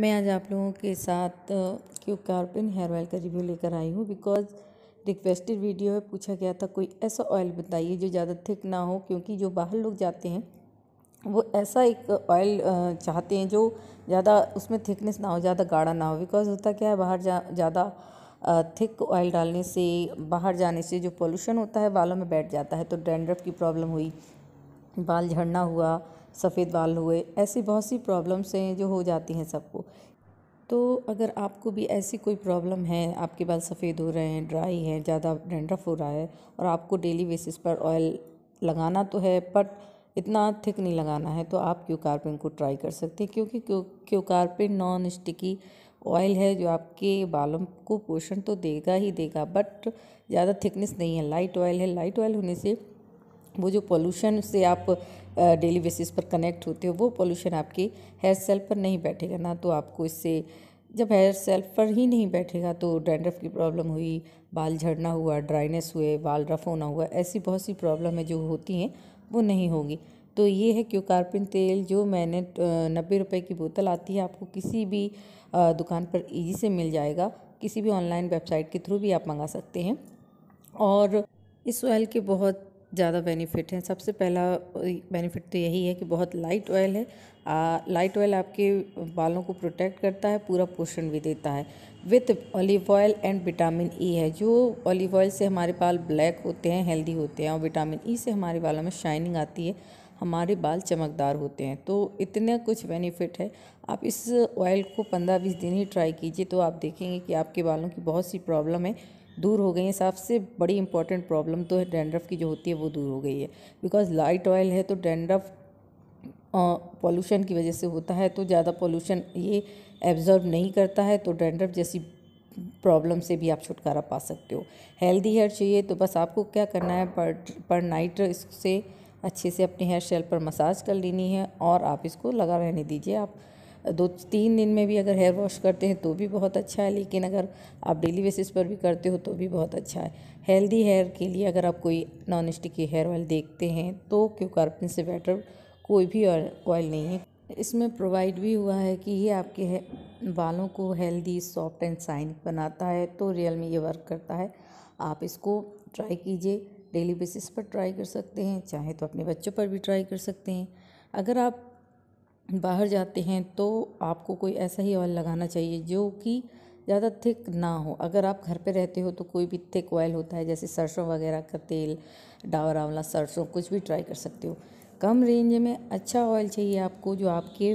मैं आज आप लोगों के साथ क्यू कार्पिन हेयर ऑयल का रिव्यू लेकर आई हूँ बिकॉज रिक्वेस्टेड वीडियो है पूछा गया था कोई ऐसा ऑयल बताइए जो ज़्यादा थिक ना हो क्योंकि जो बाहर लोग जाते हैं वो ऐसा एक ऑयल चाहते हैं जो ज़्यादा उसमें थिकनेस ना हो ज़्यादा गाढ़ा ना हो बिकॉज होता क्या है बाहर जा ज़्यादा थिक ऑयल डालने से बाहर जाने से जो पोल्यूशन होता है बालों में बैठ जाता है तो डेंड्रफ की प्रॉब्लम हुई बाल झड़ना हुआ सफ़ेद बाल हुए ऐसी बहुत सी प्रॉब्लम्स हैं जो हो जाती हैं सबको तो अगर आपको भी ऐसी कोई प्रॉब्लम है आपके बाल सफ़ेद हो रहे हैं ड्राई हैं ज़्यादा डेंड्रफ हो रहा है और आपको डेली बेसिस पर ऑयल लगाना तो है बट इतना थिक नहीं लगाना है तो आप क्यू कार्पिन को ट्राई कर सकते हैं क्योंकि Keo Karpin non sticky oil है जो आपके बालों को पोषण तो देगा ही देगा बट ज़्यादा थिकनेस नहीं है लाइट ऑयल है लाइट ऑयल होने से वो जो पोल्यूशन से आप डेली बेसिस पर कनेक्ट होते हो वो पोल्यूशन आपके हेयर सेल पर नहीं बैठेगा ना तो आपको इससे जब हेयर सेल पर ही नहीं बैठेगा तो डैंड्रफ की प्रॉब्लम हुई बाल झड़ना हुआ ड्राइनेस हुए बाल रफ होना हुआ ऐसी बहुत सी प्रॉब्लम है जो होती हैं वो नहीं होगी तो ये है क्योकार्पिन तेल जो मैंने नब्बे रुपये की बोतल आती है आपको किसी भी दुकान पर ईजी से मिल जाएगा किसी भी ऑनलाइन वेबसाइट के थ्रू भी आप मंगा सकते हैं और इस ऑयल के बहुत ज़्यादा बेनिफिट हैं सबसे पहला बेनिफिट तो यही है कि बहुत लाइट ऑयल है आ, लाइट ऑयल आपके बालों को प्रोटेक्ट करता है पूरा पोषण भी देता है with olive oil and vitamin E है जो ऑलिव ऑयल से हमारे बाल ब्लैक होते हैं हेल्दी होते हैं और विटामिन ई e से हमारे बालों में शाइनिंग आती है हमारे बाल चमकदार होते हैं तो इतने कुछ बेनिफिट है आप इस ऑयल को पंद्रह बीस दिन ही ट्राई कीजिए तो आप देखेंगे कि आपके बालों की बहुत सी प्रॉब्लम है दूर हो गई हैं सबसे बड़ी इंपॉर्टेंट प्रॉब्लम तो है की जो होती है वो दूर हो गई है बिकॉज़ लाइट ऑयल है तो डैंड्रफ पॉल्यूशन की वजह से होता है तो ज़्यादा पॉल्यूशन ये एब्जॉर्ब नहीं करता है तो डैंड्रफ जैसी प्रॉब्लम से भी आप छुटकारा पा सकते हो हेल्दी हेयर चाहिए तो बस आपको क्या करना है पर पर नाइट इससे अच्छे से अपने हेयर शेल पर मसाज कर लेनी है और आप इसको लगा रहने दीजिए आप दो तीन दिन में भी अगर हेयर वॉश करते हैं तो भी बहुत अच्छा है लेकिन अगर आप डेली बेसिस पर भी करते हो तो भी बहुत अच्छा है हेल्दी हेयर के लिए अगर आप कोई नॉन स्टिकी हेयर ऑयल देखते हैं तो क्यों कार्पिन से बेटर कोई भी ऑयल नहीं है इसमें प्रोवाइड भी हुआ है कि ये आपके बालों को हेल्दी सॉफ्ट एंड शाइन बनाता है तो रियल में ये वर्क करता है आप इसको ट्राई कीजिए डेली बेसिस पर ट्राई कर सकते हैं चाहे तो अपने बच्चों पर भी ट्राई कर सकते हैं अगर आप बाहर जाते हैं तो आपको कोई ऐसा ही ऑयल लगाना चाहिए जो कि ज़्यादा थिक ना हो अगर आप घर पे रहते हो तो कोई भी थिक ऑयल होता है जैसे सरसों वगैरह का तेल डावर आंवला सरसों कुछ भी ट्राई कर सकते हो कम रेंज में अच्छा ऑयल चाहिए आपको जो आपके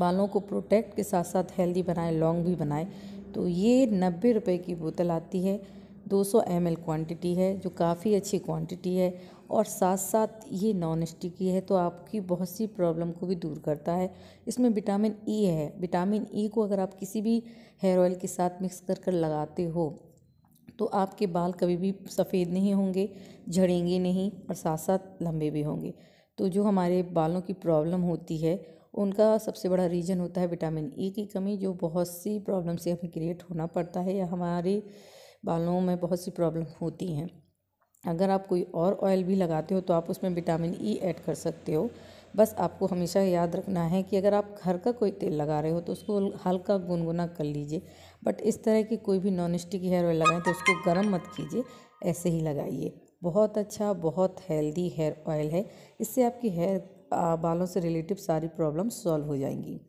बालों को प्रोटेक्ट के साथ साथ हेल्दी बनाए लॉन्ग भी बनाए तो ये नब्बे रुपये की बोतल आती है 200 ml क्वांटिटी है जो काफ़ी अच्छी क्वांटिटी है और साथ साथ ये नॉन स्टिकी है तो आपकी बहुत सी प्रॉब्लम को भी दूर करता है इसमें विटामिन ई e है विटामिन ई e को अगर आप किसी भी हेयर ऑयल के साथ मिक्स कर कर लगाते हो तो आपके बाल कभी भी सफ़ेद नहीं होंगे झड़ेंगे नहीं और साथ साथ लंबे भी होंगे तो जो हमारे बालों की प्रॉब्लम होती है उनका सबसे बड़ा रीज़न होता है विटामिन ई e की कमी जो बहुत सी प्रॉब्लम से हमें क्रिएट होना पड़ता है या हमारे बालों में बहुत सी प्रॉब्लम होती हैं अगर आप कोई और ऑयल भी लगाते हो तो आप उसमें विटामिन ई e ऐड कर सकते हो बस आपको हमेशा याद रखना है कि अगर आप घर का कोई तेल लगा रहे हो तो उसको हल्का गुनगुना कर लीजिए बट इस तरह की कोई भी नॉन स्टिक हेयर ऑयल लगाएं तो उसको गर्म मत कीजिए ऐसे ही लगाइए बहुत अच्छा बहुत हेल्दी हेयर ऑयल है इससे आपकी हेयर बालों से रिलेटिव सारी प्रॉब्लम सॉल्व हो जाएंगी